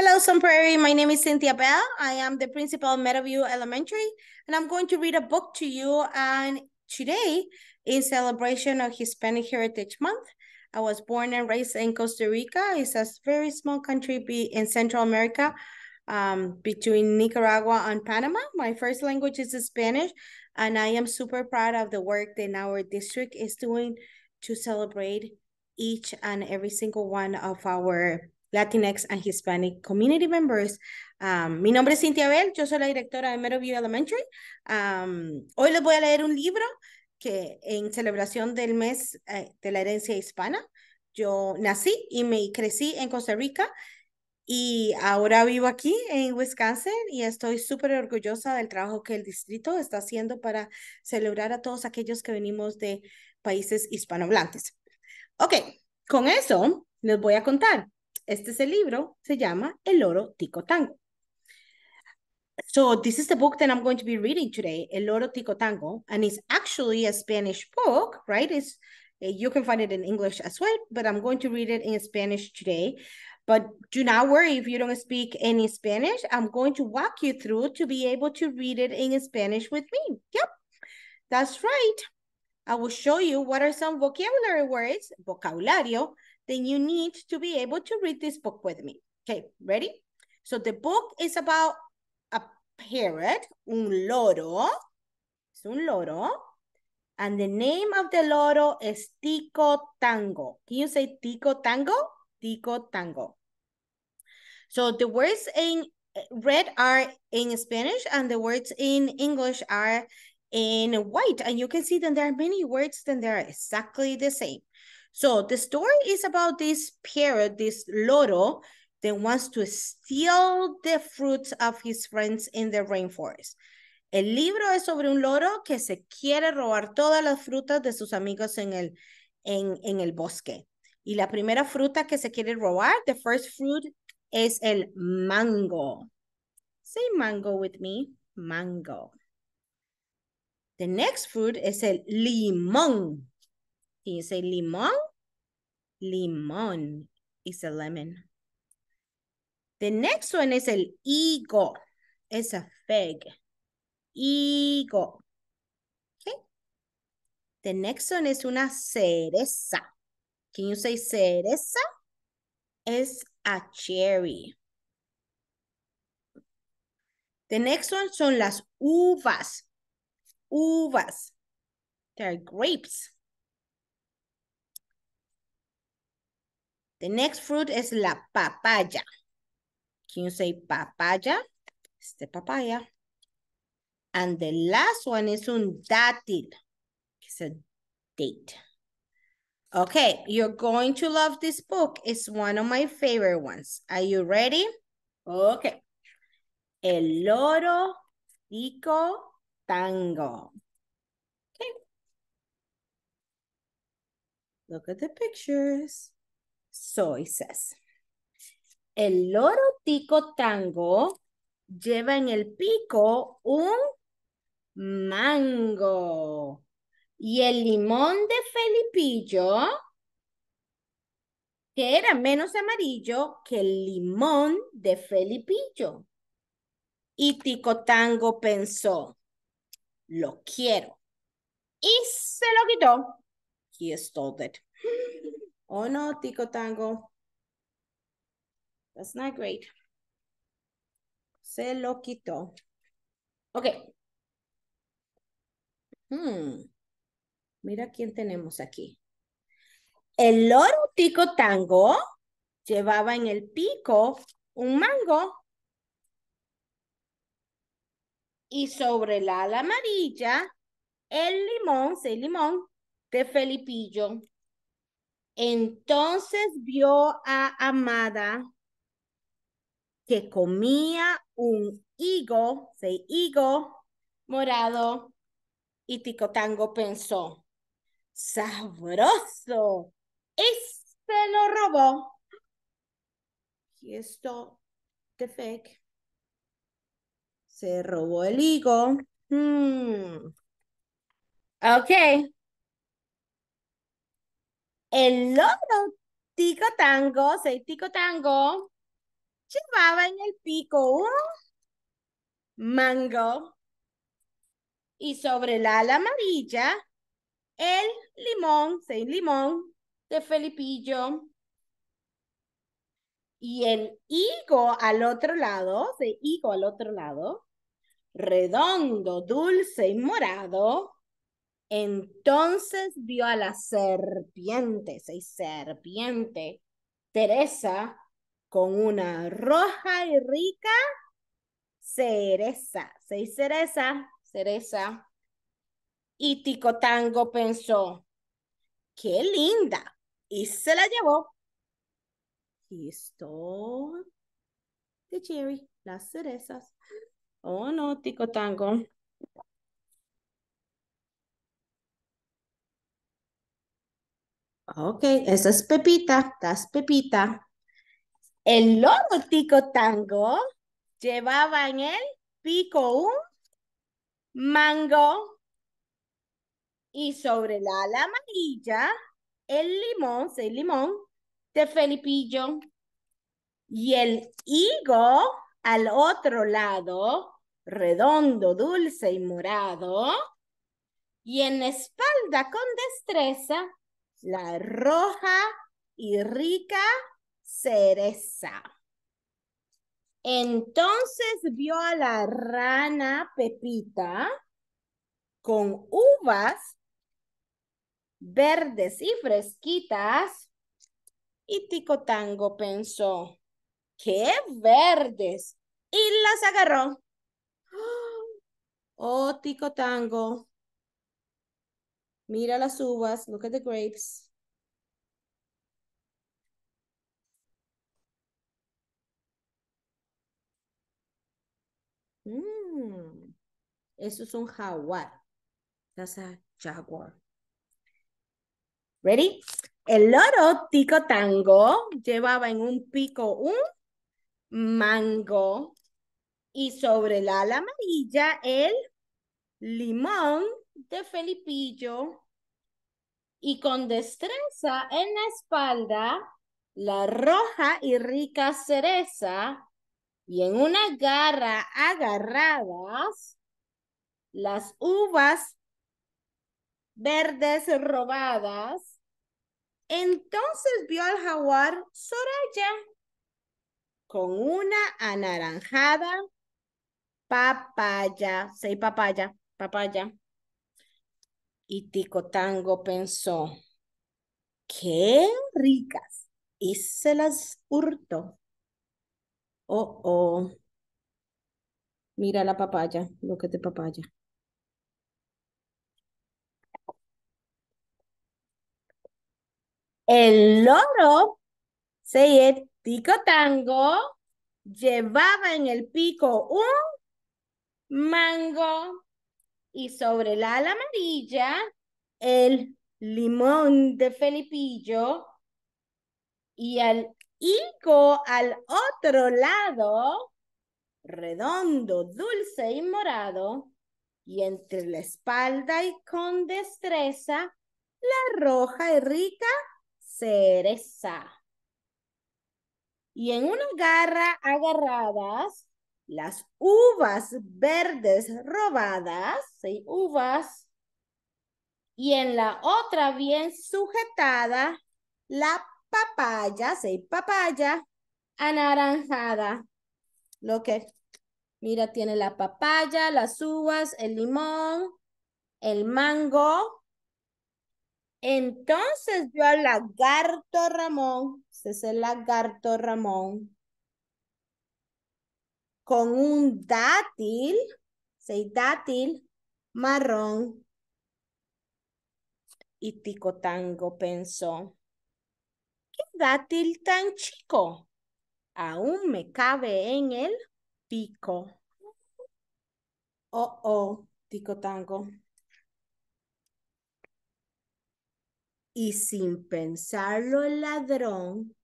Hello, Sun Prairie. My name is Cynthia Bell. I am the principal of Meadowview Elementary, and I'm going to read a book to you. And today, in celebration of Hispanic Heritage Month, I was born and raised in Costa Rica. It's a very small country in Central America um, between Nicaragua and Panama. My first language is Spanish, and I am super proud of the work that our district is doing to celebrate each and every single one of our Latinx and Hispanic community members. Um, mi nombre es Cintia Bell, yo soy la directora de Meadowview Elementary. Um, hoy les voy a leer un libro que en celebración del mes eh, de la herencia hispana, yo nací y me crecí en Costa Rica y ahora vivo aquí en Wisconsin y estoy súper orgullosa del trabajo que el distrito está haciendo para celebrar a todos aquellos que venimos de países hispanohablantes. Ok, con eso les voy a contar. este es el libro, se llama El Oro Tico Tango. So this is the book that I'm going to be reading today, El Oro Tico Tango, and it's actually a Spanish book, right? It's eh, you can find it in English as well, but I'm going to read it in Spanish today. But do not worry if you don't speak any Spanish. I'm going to walk you through to be able to read it in Spanish with me. Yep, that's right. I will show you what are some vocabulary words, vocabulario, then you need to be able to read this book with me. Okay, ready? So the book is about a parrot, un loro. It's un loro. And the name of the loro is Tico Tango. Can you say Tico Tango? Tico Tango. So the words in red are in Spanish and the words in English are in white. And you can see that there are many words that they are exactly the same. So the story is about this parrot, this loro, that wants to steal the fruits of his friends in the rainforest. El libro es sobre un loro que se quiere robar todas las frutas de sus amigos en el, en, en el bosque. Y la primera fruta que se quiere robar, the first fruit, es el mango. Say mango with me, mango. The next fruit is el limón. Can you say limón? Limón is a lemon. The next one is el higo. It's a fig. Higo. Okay. The next one is una cereza. Can you say cereza? It's a cherry. The next one son las uvas. Uvas. They're grapes. The next fruit is la papaya. Can you say papaya? It's the papaya. And the last one is un dátil. It's a date. Okay, you're going to love this book. It's one of my favorite ones. Are you ready? Okay. El loro pico tango. Okay. Look at the pictures. So el loro tico tango lleva en el pico un mango y el limón de Felipillo, que era menos amarillo que el limón de Felipillo. Y Tico Tango pensó, lo quiero. Y se lo quitó. He stole it. Oh no, Tico Tango. That's not great. Se lo quitó. Ok. Hmm. Mira quién tenemos aquí. El loro Tico Tango llevaba en el pico un mango y sobre la ala amarilla el limón, el limón de Felipillo. Entonces vio a Amada que comía un higo, se higo morado, y Ticotango pensó, sabroso, y se este lo robó. Y esto qué fe, Se robó el higo. Hmm. Ok, el loro tico tango, seis tico tango, llevaba en el pico un mango y sobre la ala amarilla el limón, seis limón de Felipillo. Y el higo al otro lado, de higo al otro lado, redondo, dulce y morado, entonces vio a la serpiente, seis serpiente, Teresa, con una roja y rica cereza, seis cereza, cereza. Y Tango pensó, qué linda, y se la llevó. Y esto de Cherry, las cerezas. Oh no, Tico Tango. Ok, esa es Pepita, tas Pepita. El lobo tico tango llevaba en el pico un mango y sobre la ala amarilla el limón, el limón de Felipillo y el higo al otro lado, redondo, dulce y morado, y en espalda con destreza la roja y rica cereza. Entonces vio a la rana Pepita con uvas verdes y fresquitas y Tico Tango pensó, ¡qué verdes! Y las agarró. Oh, Tico Tango, Mira las uvas, look at the grapes. Mmm. Eso es un jaguar. That's a jaguar. Ready? El loro tico tango llevaba en un pico un mango y sobre el ala amarilla el limón de Felipillo y con destreza en la espalda la roja y rica cereza y en una garra agarradas las uvas verdes robadas. Entonces vio al jaguar Soraya con una anaranjada papaya, seis papaya, papaya, y Tico Tango pensó, qué ricas, y se las hurtó. Oh, oh. Mira la papaya, lo que te papaya. El loro, se Tango, llevaba en el pico un mango y sobre la ala amarilla el limón de Felipillo y el higo al otro lado, redondo, dulce y morado, y entre la espalda y con destreza, la roja y rica cereza. Y en una garra agarradas, las uvas verdes robadas, seis uvas. Y en la otra bien sujetada, la papaya, seis papaya anaranjada. Lo que, mira, tiene la papaya, las uvas, el limón, el mango. Entonces yo al lagarto Ramón, ese es el lagarto Ramón con un dátil, say dátil, marrón. Y Tico Tango pensó, ¿qué dátil tan chico? Aún me cabe en el pico. Oh, oh, Tico Tango. Y sin pensarlo el ladrón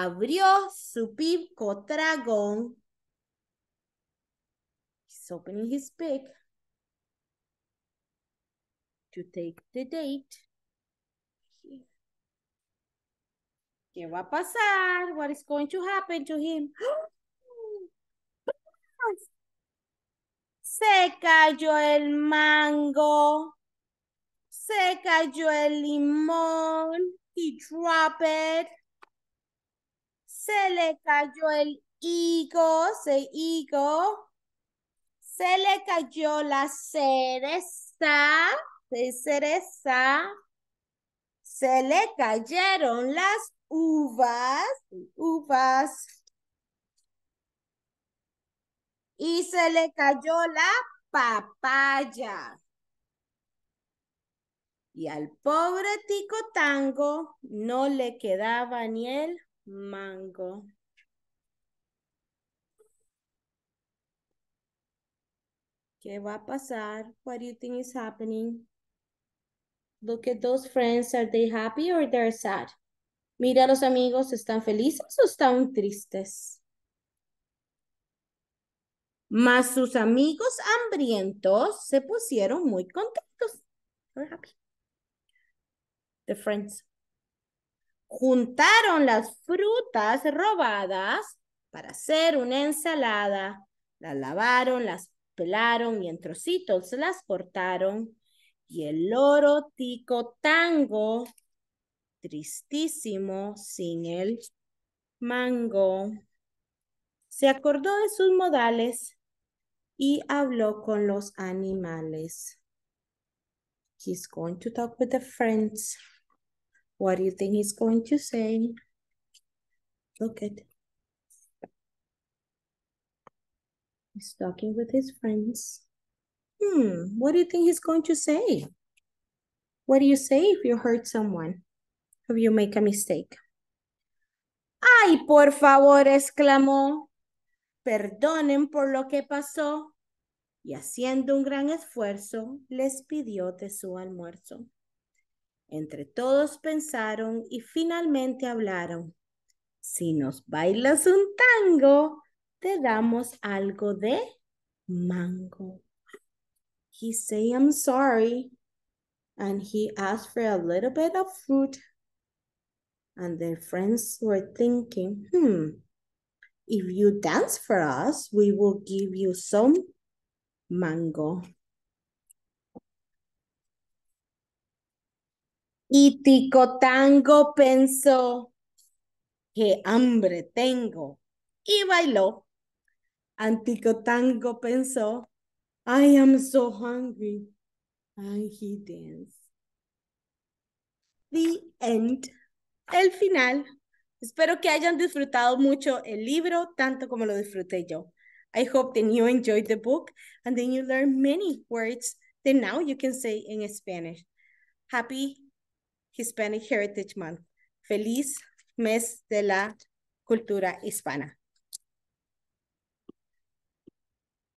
abrió su pico dragón. He's opening his beak to take the date. ¿Qué va a pasar? What is going to happen to him? Se cayó el mango. Se cayó el limón. He dropped it. Se le cayó el higo, se higo. Se le cayó la cereza, de cereza. Se le cayeron las uvas, uvas. Y se le cayó la papaya. Y al pobre Tico Tango no le quedaba ni el Mango. ¿Qué va a pasar? What do you think is happening? Look at those friends. Are they happy or they're sad? Mira los amigos. ¿Están felices o están tristes? Mas sus amigos hambrientos se pusieron muy contentos. They're happy. The friends. Juntaron las frutas robadas para hacer una ensalada. Las lavaron, las pelaron y en trocitos las cortaron. Y el loro tico tango, tristísimo sin el mango, se acordó de sus modales y habló con los animales. He's going to talk with the friends. What do you think he's going to say? Look at He's talking with his friends. Hmm, what do you think he's going to say? What do you say if you hurt someone? If you make a mistake? Ay, por favor, exclamó. Perdonen por lo que pasó. Y haciendo un gran esfuerzo, les pidió de su almuerzo. Entre todos pensaron y finalmente hablaron. Si nos bailas un tango, te damos algo de mango. He say I'm sorry and he asked for a little bit of fruit. And their friends were thinking, hmm, if you dance for us, we will give you some mango. Y Tango pensó, que hambre tengo, y bailó. Tango pensó, I am so hungry, and he danced. The end, el final. Espero que hayan disfrutado mucho el libro, tanto como lo disfruté yo. I hope that you enjoyed the book and then you learned many words that now you can say in Spanish. Happy Hispanic Heritage Month. Feliz mes de la cultura hispana.